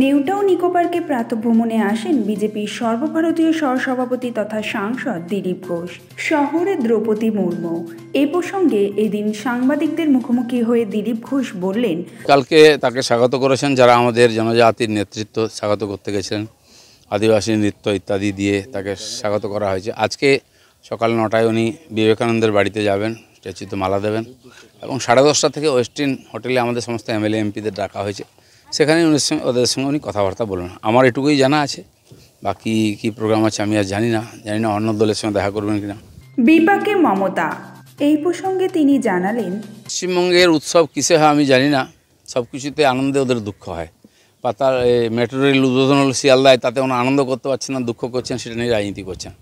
নিউটাউন নিকোপারকে প্রাতভ্রমণে আসেন বিজেপির সর্বভারতীয় সহসভাপতি তথা সাংসদ দিলীপ ঘোষ শহরে দ্রৌপদী মুর্মু এ প্রসঙ্গে এদিন সাংবাদিকদের মুখোমুখি হয়ে দিলীপ ঘোষ বললেন কালকে তাকে স্বাগত করেছেন যারা আমাদের জনজাতির নেতৃত্ব স্বাগত করতে গেছেন আদিবাসী নৃত্য ইত্যাদি দিয়ে তাকে স্বাগত করা হয়েছে আজকে সকাল নটায় উনি বিবেকানন্দের বাড়িতে যাবেন স্ট্যাচুতে মালা দেবেন এবং সাড়ে দশটা থেকে ওয়েস্টিন হোটেলে আমাদের সমস্ত এমএলএ এমপিদের ডাকা হয়েছে সেখানে উনি ওদের সঙ্গে উনি কথাবার্তা বলবেন আমার এটুকুই জানা আছে বাকি কি প্রোগ্রাম আছে আমি আর জানি না জানি না অন্য দলের সঙ্গে দেখা করবেন কিনা বিপাকে মমতা এই প্রসঙ্গে তিনি জানালেন পশ্চিমবঙ্গের উৎসব কিসে হয় আমি জানি না সব কিছুতে আনন্দে ওদের দুঃখ হয় বা তার মেট্রো রেল উদ্বোধন হলো শিয়ালদায় তাতে ওনারা আনন্দ করতে পারছেন না দুঃখ করছেন সেটা নিয়ে রাজনীতি করছেন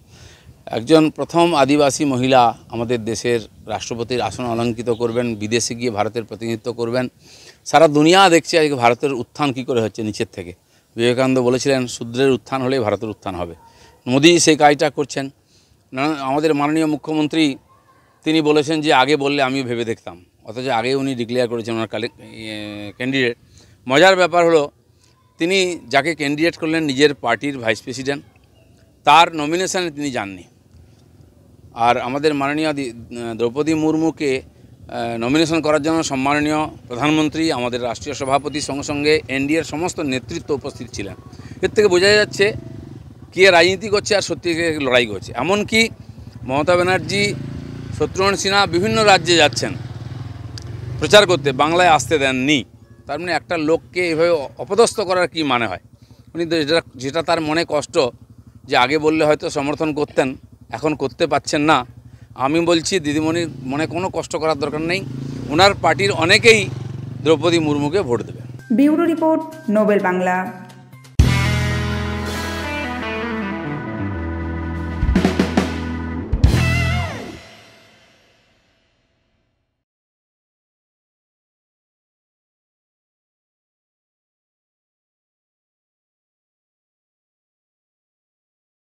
একজন প্রথম আদিবাসী মহিলা আমাদের দেশের রাষ্ট্রপতির আসন অলঙ্কিত করবেন বিদেশে গিয়ে ভারতের প্রতিনিধিত্ব করবেন সারা দুনিয়া দেখছে আজকে ভারতের উত্থান কি করে হচ্ছে নিচের থেকে বিবেকানন্দ বলেছিলেন শূদ্রের উত্থান হলেই ভারতের উত্থান হবে মোদী সেই কাজটা করছেন আমাদের মাননীয় মুখ্যমন্ত্রী তিনি বলেছেন যে আগে বললে আমি ভেবে দেখতাম অথচ আগে উনি ডিক্লেয়ার করেছেন ওনার কালে ক্যান্ডিডেট ইয়ে, মজার ব্যাপার হলো তিনি যাকে ক্যান্ডিডেট করলেন নিজের পার্টির ভাইস প্রেসিডেন্ট তার নমিনেশানে তিনি যাননি আর আমাদের মাননীয় দ্রৌপদী মুর্মুকে নমিনেশন করার জন্য সম্মাননীয় প্রধানমন্ত্রী আমাদের রাষ্ট্রীয় সভাপতির সঙ্গে সঙ্গে এনডিএর সমস্ত নেতৃত্ব উপস্থিত ছিলেন এর থেকে বোঝা যাচ্ছে কে রাজনীতি করছে আর সত্যি লড়াই করছে এমনকি মমতা ব্যানার্জি শত্রুঘ্ন সিনহা বিভিন্ন রাজ্যে যাচ্ছেন প্রচার করতে বাংলায় আসতে দেননি তার মানে একটা লোককে এভাবে অপদস্থ করার কি মানে হয় উনি যেটা যেটা তার মনে কষ্ট যে আগে বললে হয়তো সমর্থন করতেন এখন করতে পাচ্ছেন না আমি বলছি দিদিমণির মনে কোনো কষ্ট করার দরকার নেই ওনার পার্টির অনেকেই দ্রৌপদী মুর্মুকে ভোট দেবে ব্যুরো রিপোর্ট নোবেল বাংলা